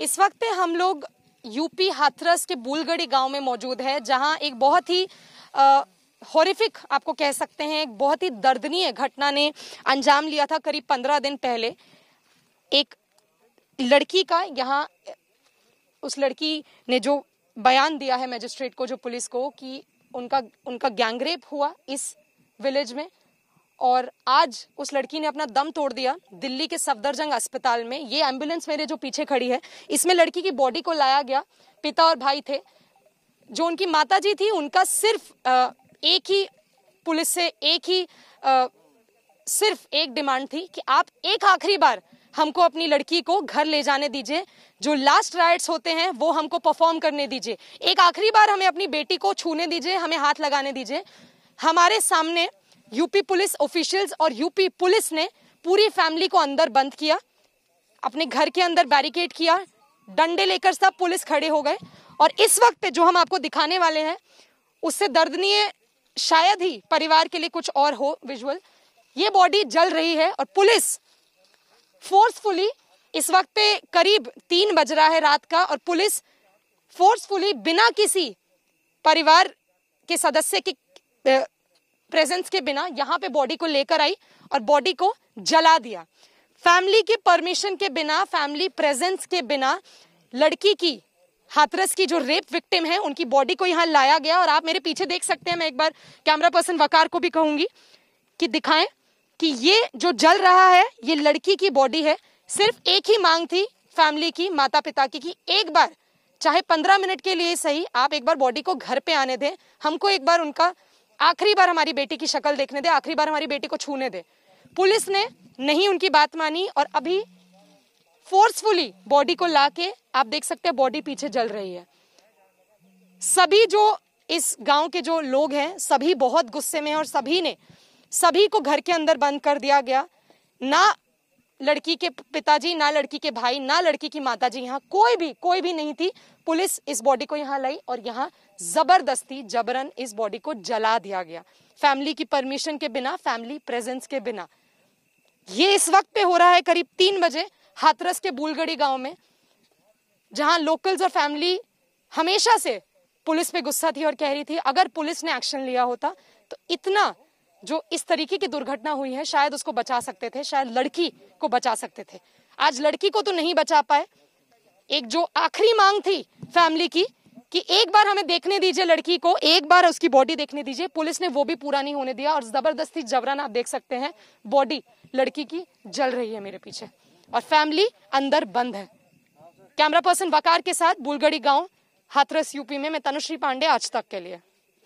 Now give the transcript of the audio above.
इस वक्त हम लोग यूपी हाथरस के बुलगड़ी गांव में मौजूद है जहां एक बहुत ही हॉरिफिक आपको कह सकते हैं एक बहुत ही दर्दनीय घटना ने अंजाम लिया था करीब पंद्रह दिन पहले एक लड़की का यहाँ उस लड़की ने जो बयान दिया है मजिस्ट्रेट को जो पुलिस को कि उनका उनका गैंगरेप हुआ इस विलेज में और आज उस लड़की ने अपना दम तोड़ दिया दिल्ली के सफदरजंग अस्पताल में ये एम्बुलेंस मेरे जो पीछे खड़ी है इसमें लड़की की बॉडी को लाया गया पिता और भाई थे जो उनकी माता जी थी उनका सिर्फ एक ही पुलिस से एक ही सिर्फ एक डिमांड थी कि आप एक आखिरी बार हमको अपनी लड़की को घर ले जाने दीजिए जो लास्ट राइड्स होते हैं वो हमको परफॉर्म करने दीजिए एक आखिरी बार हमें अपनी बेटी को छूने दीजिए हमें हाथ लगाने दीजिए हमारे सामने यूपी पुलिस ऑफिशियल्स और यूपी पुलिस ने पूरी फैमिली को अंदर बंद किया अपने घर के अंदर बैरिकेड किया डंडे लेकर सब पुलिस खड़े हो गए और इस वक्त जो हम आपको दिखाने वाले हैं उससे दर्दनीय शायद ही परिवार के लिए कुछ और हो विजुअल ये बॉडी जल रही है और पुलिस फोर्सफुली इस वक्त पे करीब तीन बज रहा है रात का और पुलिस फोर्सफुली बिना किसी परिवार के सदस्य के प्रेजेंस के बिना यहाँ पे बॉडी को लेकर आई और बॉडी को जला दिया फैमिली की परमिशन के बिना फैमिली प्रेजेंस के बिना लड़की की हाथरस की जो रेप विक्टिम है उनकी बॉडी को यहाँ लाया गया और आप मेरे पीछे देख सकते हैं मैं एक बार कैमरा पर्सन वकार को भी कहूंगी कि दिखाएं कि ये जो जल रहा है ये लड़की की बॉडी है सिर्फ एक ही मांग थी फैमिली की माता पिता की कि एक बार चाहे पंद्रह मिनट के लिए सही आप एक बार बॉडी को घर पे आने दें हमको एक बार उनका आखिरी बार हमारी बेटी की शक्ल देखने दे आखिरी बार हमारी बेटी को छूने दे पुलिस ने नहीं उनकी बात मानी और अभी फोर्सफुली बॉडी को लाके आप देख सकते हैं बॉडी पीछे जल रही है सभी जो इस गांव के जो लोग हैं सभी बहुत गुस्से में हैं और सभी ने सभी को घर के अंदर बंद कर दिया गया ना लड़की के पिताजी ना लड़की के भाई ना लड़की की माताजी यहाँ कोई भी कोई भी नहीं थी पुलिस इस बॉडी को यहाँ लाई और यहाँ जबरदस्ती जबरन इस बॉडी को जला दिया गया फैमिली की परमिशन के बिना फैमिली प्रेजेंस के बिना ये इस वक्त पे हो रहा है करीब तीन बजे हाथरस के बूलगढ़ी गांव में जहां लोकल्स और फैमिली हमेशा से पुलिस पे गुस्सा थी और कह रही थी अगर पुलिस ने एक्शन लिया होता तो इतना जो इस तरीके की दुर्घटना हुई है शायद उसको बचा सकते थे शायद लड़की को बचा सकते थे आज लड़की को तो नहीं बचा पाए एक जो आखिरी मांग थी फैमिली की कि एक बार हमें देखने दीजिए लड़की को एक बार उसकी बॉडी देखने दीजिए पुलिस ने वो भी पूरा नहीं होने दिया और जबरदस्ती जबरन आप देख सकते हैं बॉडी लड़की की जल रही है मेरे पीछे और फैमिली अंदर बंद है कैमरा पर्सन वकार के साथ बुलगड़ी गांव हाथरस यूपी में मैं तनुश्री पांडे आज तक के लिए